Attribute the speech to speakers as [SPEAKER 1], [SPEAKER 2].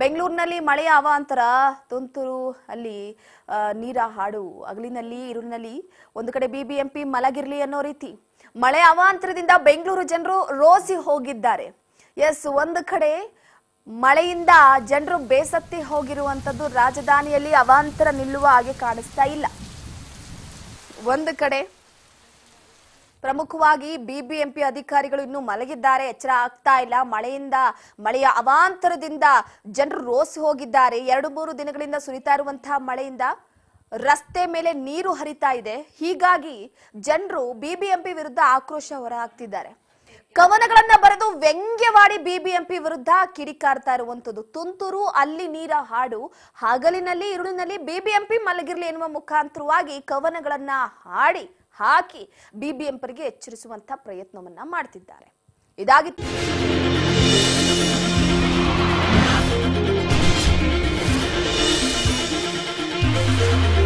[SPEAKER 1] ಬೆಂಗಳೂರಿನಲ್ಲಿ ಮಳೆ ಅವಾಂತರ ತುಂತುರು ಅಲ್ಲಿ ನೀರ ಹಾಡು ಅಗಲಿನಲ್ಲಿ ಇರುಳಿನಲ್ಲಿ ಒಂದು ಕಡೆ ಬಿಬಿಎಂಪಿ ಮಲಗಿರ್ಲಿ ಅನ್ನೋ ರೀತಿ ಮಳೆ ಅವಾಂತರದಿಂದ ಬೆಂಗಳೂರು ಜನರು ರೋಸಿ ಹೋಗಿದ್ದಾರೆ ಎಸ್ ಒಂದು ಕಡೆ ಮಳೆಯಿಂದ ಜನರು ಬೇಸತ್ತಿ ಹೋಗಿರುವಂತದ್ದು ರಾಜಧಾನಿಯಲ್ಲಿ ಅವಾಂತರ ನಿಲ್ಲುವ ಹಾಗೆ ಕಾಣಿಸ್ತಾ ಇಲ್ಲ ಒಂದು ಕಡೆ ಪ್ರಮುಖವಾಗಿ ಬಿಬಿಎಂಪಿ ಅಧಿಕಾರಿಗಳು ಇನ್ನು ಮಲಗಿದ್ದಾರೆ ಎಚ್ಚರ ಆಗ್ತಾ ಇಲ್ಲ ಮಳೆಯಿಂದ ಮಳೆಯ ಅವಾಂತರದಿಂದ ಜನರು ರೋಸಿ ಹೋಗಿದ್ದಾರೆ ಎರಡು ಮೂರು ದಿನಗಳಿಂದ ಸುರಿತಾ ಇರುವಂತಹ ಮಳೆಯಿಂದ ರಸ್ತೆ ಮೇಲೆ ನೀರು ಹರಿತಾ ಇದೆ ಹೀಗಾಗಿ ಜನರು ಬಿಬಿಎಂಪಿ ವಿರುದ್ಧ ಆಕ್ರೋಶ ಹೊರಹಾಕ್ತಿದ್ದಾರೆ ಕವನಗಳನ್ನ ಬರೆದು ವ್ಯಂಗ್ಯವಾಡಿ ಬಿಬಿಎಂಪಿ ವಿರುದ್ಧ ಕಿಡಿಕಾರ್ತಾ ಇರುವಂತದ್ದು ತುಂತುರು ಅಲ್ಲಿ ನೀರ ಹಾಡು ಹಗಲಿನಲ್ಲಿ ಇರುಳಿನಲ್ಲಿ ಬಿಬಿಎಂಪಿ ಮಲಗಿರಲಿ ಎನ್ನುವ ಮುಖಾಂತರವಾಗಿ ಕವನಗಳನ್ನ ಹಾಡಿ ಹಾಕಿ ಬಿಬಿಎಂಪರಿಗೆ ಎಚ್ಚರಿಸುವಂತಹ ಪ್ರಯತ್ನವನ್ನ ಮಾಡ್ತಿದ್ದಾರೆ ಇದಾಗಿತ್ತು